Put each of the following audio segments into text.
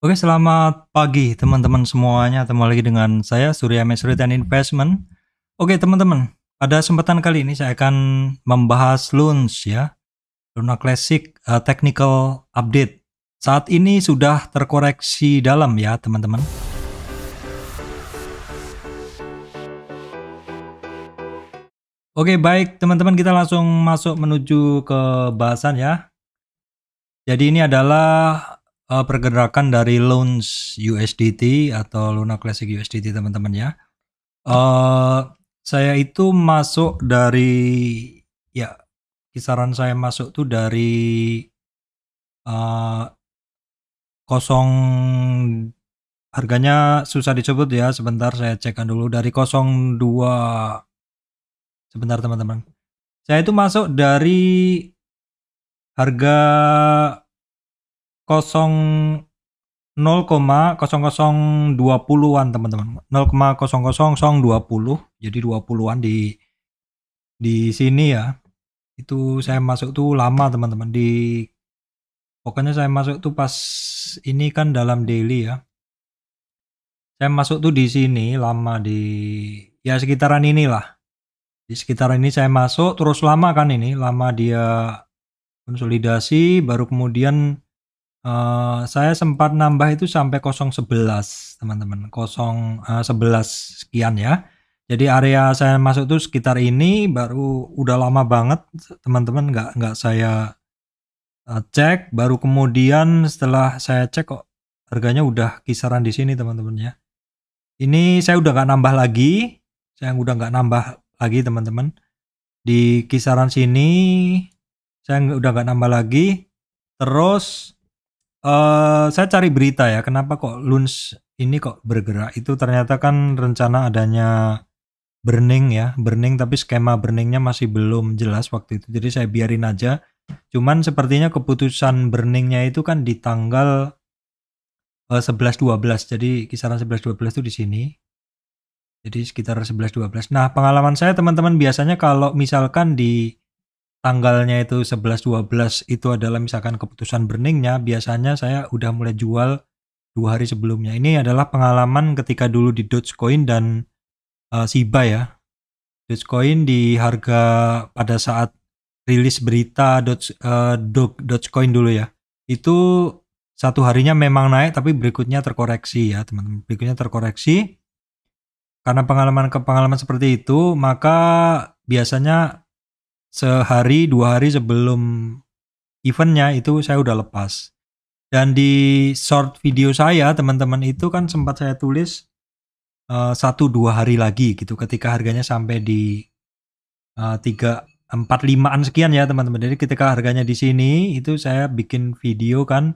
Oke, selamat pagi teman-teman semuanya. Temu lagi dengan saya Surya Mesri dan Investment. Oke, teman-teman. ada kesempatan kali ini saya akan membahas loons ya. Luna Classic uh, Technical Update. Saat ini sudah terkoreksi dalam ya, teman-teman. Oke, baik teman-teman kita langsung masuk menuju ke bahasan ya. Jadi ini adalah uh, pergerakan dari loans USDT atau Luna Classic USDT teman-teman ya. Uh, saya itu masuk dari ya kisaran saya masuk tuh dari uh, kosong harganya susah disebut ya sebentar saya cekkan dulu dari 02 sebentar teman-teman saya itu masuk dari harga 0,0020-an teman-teman. 0,0020, jadi 20-an di di sini ya. Itu saya masuk tuh lama teman-teman di pokoknya saya masuk tuh pas ini kan dalam daily ya. Saya masuk tuh di sini lama di ya sekitaran inilah. Di sekitaran ini saya masuk terus lama kan ini, lama dia konsolidasi baru kemudian Uh, saya sempat nambah itu sampai 011 teman-teman 011 eh, sekian ya jadi area saya masuk itu sekitar ini baru udah lama banget teman-teman nggak nggak saya eh, cek baru kemudian setelah saya cek kok harganya udah kisaran di sini teman-teman ya ini saya udah nggak nambah lagi saya udah nggak nambah lagi teman-teman di kisaran sini saya udah nggak nambah lagi terus Uh, saya cari berita ya, kenapa kok Luns ini kok bergerak? Itu ternyata kan rencana adanya burning ya, burning tapi skema burningnya masih belum jelas waktu itu. Jadi saya biarin aja. Cuman sepertinya keputusan burningnya itu kan di tanggal uh, eh, 11-12. Jadi kisaran 11-12 itu di sini. Jadi sekitar 11-12. Nah pengalaman saya teman-teman biasanya kalau misalkan di tanggalnya itu 11 12 itu adalah misalkan keputusan burningnya biasanya saya udah mulai jual dua hari sebelumnya ini adalah pengalaman ketika dulu di Dogecoin dan uh, Shiba ya Dogecoin di harga pada saat rilis berita Doge, uh, Dogecoin dulu ya itu satu harinya memang naik tapi berikutnya terkoreksi ya teman-teman berikutnya terkoreksi karena pengalaman ke pengalaman seperti itu maka biasanya sehari dua hari sebelum eventnya itu saya udah lepas. Dan di short video saya teman-teman itu kan sempat saya tulis eh, satu dua hari lagi gitu ketika harganya sampai di eh, tiga empat limaan sekian ya teman-teman. Jadi ketika harganya di sini itu saya bikin video kan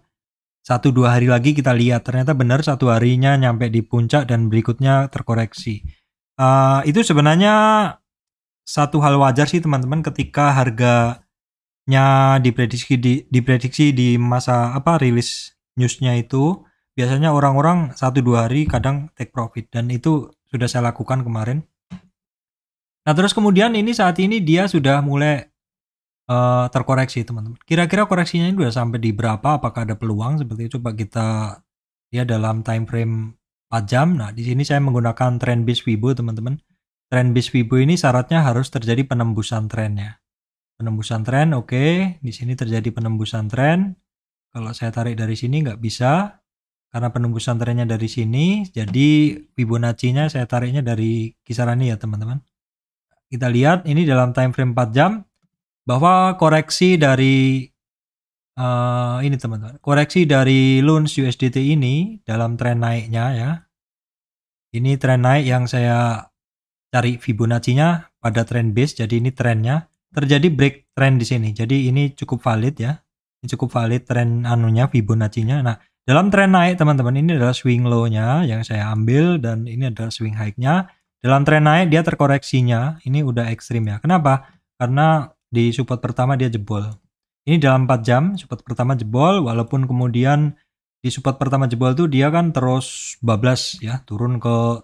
satu dua hari lagi kita lihat ternyata benar satu harinya nyampe di puncak dan berikutnya terkoreksi. Uh, itu sebenarnya satu hal wajar sih teman-teman ketika harganya diprediksi di diprediksi di masa apa rilis newsnya itu biasanya orang-orang satu dua hari kadang take profit dan itu sudah saya lakukan kemarin. Nah terus kemudian ini saat ini dia sudah mulai uh, terkoreksi teman-teman. Kira-kira koreksinya ini sudah sampai di berapa? Apakah ada peluang seperti itu? Coba kita ya dalam time frame 4 jam. Nah di sini saya menggunakan trend based Wibo teman-teman Trend base Biswibu ini syaratnya harus terjadi penembusan trennya. Penembusan tren, oke. Okay. Di sini terjadi penembusan tren. Kalau saya tarik dari sini nggak bisa. Karena penembusan trennya dari sini. Jadi Fibonacci-nya saya tariknya dari kisaran ini ya teman-teman. Kita lihat ini dalam time frame 4 jam. Bahwa koreksi dari uh, ini teman-teman. Koreksi dari Luns USDT ini dalam tren naiknya ya. Ini tren naik yang saya cari Fibonacci-nya pada trend base. Jadi ini trennya terjadi break trend di sini. Jadi ini cukup valid ya. Ini cukup valid tren anunya Fibonacci-nya. Nah, dalam tren naik teman-teman ini adalah swing low-nya yang saya ambil dan ini adalah swing high-nya. Dalam tren naik dia terkoreksinya. Ini udah ekstrim ya. Kenapa? Karena di support pertama dia jebol. Ini dalam 4 jam support pertama jebol walaupun kemudian di support pertama jebol tuh dia kan terus bablas ya turun ke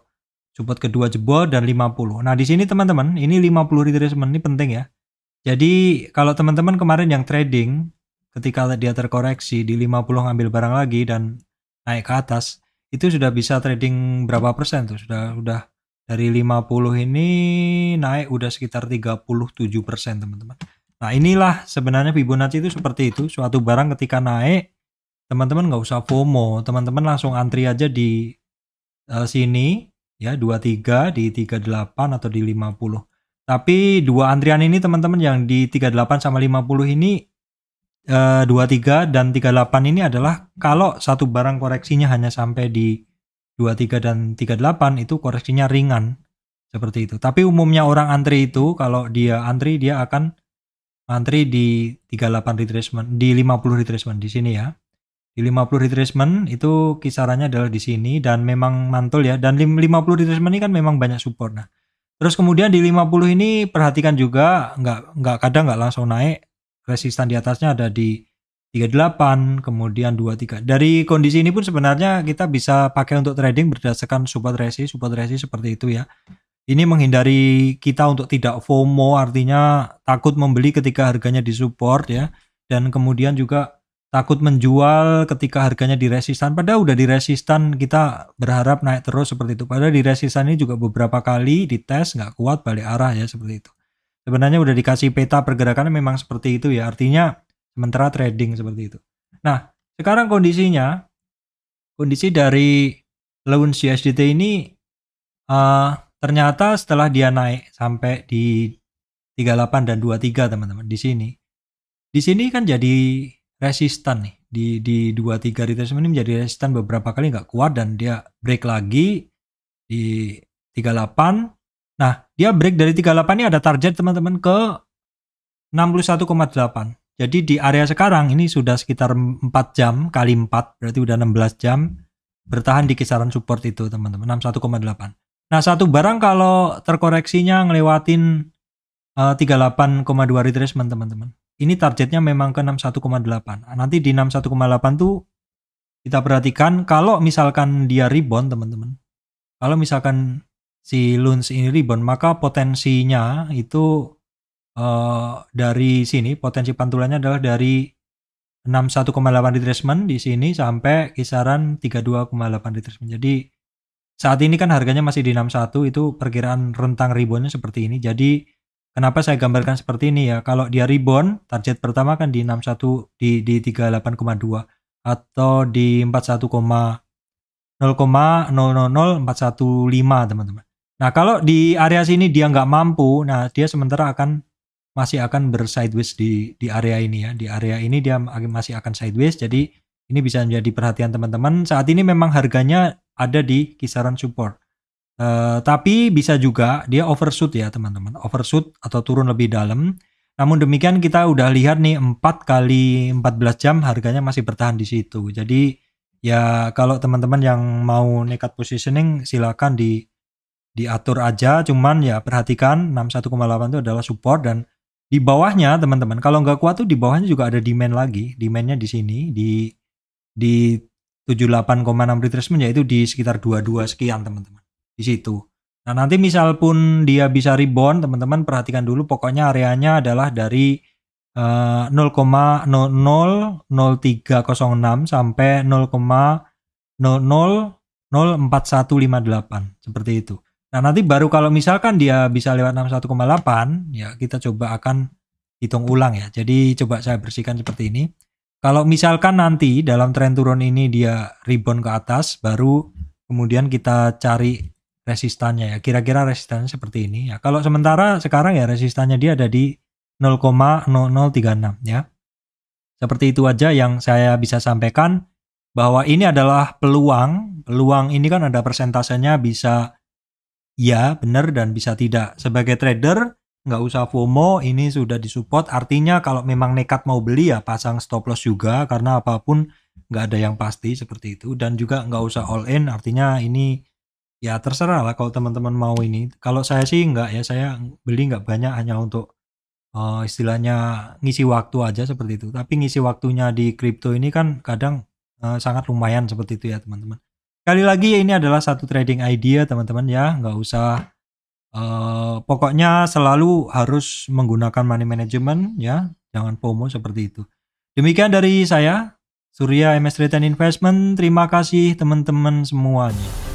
support kedua jebol dan 50. Nah, di sini teman-teman, ini 50 retracement ini penting ya. Jadi, kalau teman-teman kemarin yang trading ketika dia terkoreksi di 50 ngambil barang lagi dan naik ke atas, itu sudah bisa trading berapa persen tuh? Sudah sudah dari 50 ini naik udah sekitar 37 persen teman-teman. Nah inilah sebenarnya Fibonacci itu seperti itu. Suatu barang ketika naik, teman-teman nggak usah FOMO, teman-teman langsung antri aja di uh, sini ya 23 di 38 atau di 50. Tapi dua antrian ini teman-teman yang di 38 sama 50 ini e, eh, 23 dan 38 ini adalah kalau satu barang koreksinya hanya sampai di 23 dan 38 itu koreksinya ringan seperti itu. Tapi umumnya orang antri itu kalau dia antri dia akan antri di 38 retracement, di 50 retracement di sini ya. Di 50 retracement itu kisarannya adalah di sini dan memang mantul ya. Dan 50 retracement ini kan memang banyak support. Nah, terus kemudian di 50 ini perhatikan juga nggak nggak kadang nggak langsung naik. Resistan di atasnya ada di 38, kemudian 23. Dari kondisi ini pun sebenarnya kita bisa pakai untuk trading berdasarkan support resist, support resist seperti itu ya. Ini menghindari kita untuk tidak FOMO artinya takut membeli ketika harganya di support ya. Dan kemudian juga takut menjual ketika harganya di resistan. Padahal udah di resistan kita berharap naik terus seperti itu. Padahal di resistan ini juga beberapa kali dites nggak kuat balik arah ya seperti itu. Sebenarnya udah dikasih peta pergerakan memang seperti itu ya. Artinya sementara trading seperti itu. Nah sekarang kondisinya kondisi dari loan CSDT ini uh, ternyata setelah dia naik sampai di 38 dan 23 teman-teman di sini. Di sini kan jadi Resistan nih di di dua tiga retracement ini menjadi resistan beberapa kali nggak kuat dan dia break lagi di 38. Nah, dia break dari 38 ini ada target teman-teman ke 61,8. Jadi di area sekarang ini sudah sekitar 4 jam kali 4 berarti udah 16 jam bertahan di kisaran support itu teman-teman 61,8. Nah, satu barang kalau terkoreksinya ngelewatin uh, eh, 38,2 retracement teman-teman ini targetnya memang ke 61,8. Nah, nanti di 61,8 tuh kita perhatikan kalau misalkan dia rebound teman-teman. Kalau misalkan si Luns ini rebound, maka potensinya itu uh, dari sini potensi pantulannya adalah dari 61,8 retracement di sini sampai kisaran 32,8 retracement. Jadi saat ini kan harganya masih di 61 itu perkiraan rentang reboundnya seperti ini. Jadi Kenapa saya gambarkan seperti ini ya? Kalau dia rebound, target pertama kan di 61 di di 38,2 atau di 41,0,000415 teman-teman. Nah kalau di area sini dia nggak mampu, nah dia sementara akan masih akan bersideways di di area ini ya. Di area ini dia masih akan sideways. Jadi ini bisa menjadi perhatian teman-teman. Saat ini memang harganya ada di kisaran support. Uh, tapi bisa juga dia overshoot ya teman-teman, overshoot atau turun lebih dalam. Namun demikian kita udah lihat nih 4 kali 14 jam harganya masih bertahan di situ. Jadi ya kalau teman-teman yang mau nekat positioning silakan di diatur aja cuman ya perhatikan 61,8 itu adalah support dan di bawahnya teman-teman kalau nggak kuat tuh di bawahnya juga ada demand lagi demandnya di sini di di 78,6 retracement yaitu di sekitar 22 sekian teman-teman di situ. Nah, nanti misal pun dia bisa rebound, teman-teman perhatikan dulu pokoknya areanya adalah dari uh, sampai 0,004158 seperti itu. Nah, nanti baru kalau misalkan dia bisa lewat 61,8, ya kita coba akan hitung ulang ya. Jadi coba saya bersihkan seperti ini. Kalau misalkan nanti dalam tren turun ini dia rebound ke atas, baru kemudian kita cari resistannya ya. Kira-kira resistannya seperti ini ya. Kalau sementara sekarang ya resistannya dia ada di 0,0036 ya. Seperti itu aja yang saya bisa sampaikan bahwa ini adalah peluang. Peluang ini kan ada persentasenya bisa ya benar dan bisa tidak. Sebagai trader nggak usah FOMO, ini sudah disupport. Artinya kalau memang nekat mau beli ya pasang stop loss juga karena apapun nggak ada yang pasti seperti itu. Dan juga nggak usah all in, artinya ini ya terserah lah kalau teman-teman mau ini. Kalau saya sih nggak ya, saya beli nggak banyak hanya untuk uh, istilahnya ngisi waktu aja seperti itu. Tapi ngisi waktunya di crypto ini kan kadang uh, sangat lumayan seperti itu ya teman-teman. Kali lagi ini adalah satu trading idea teman-teman ya, nggak usah. Uh, pokoknya selalu harus menggunakan money management ya, jangan FOMO seperti itu. Demikian dari saya, Surya MS Return Investment. Terima kasih teman-teman semuanya.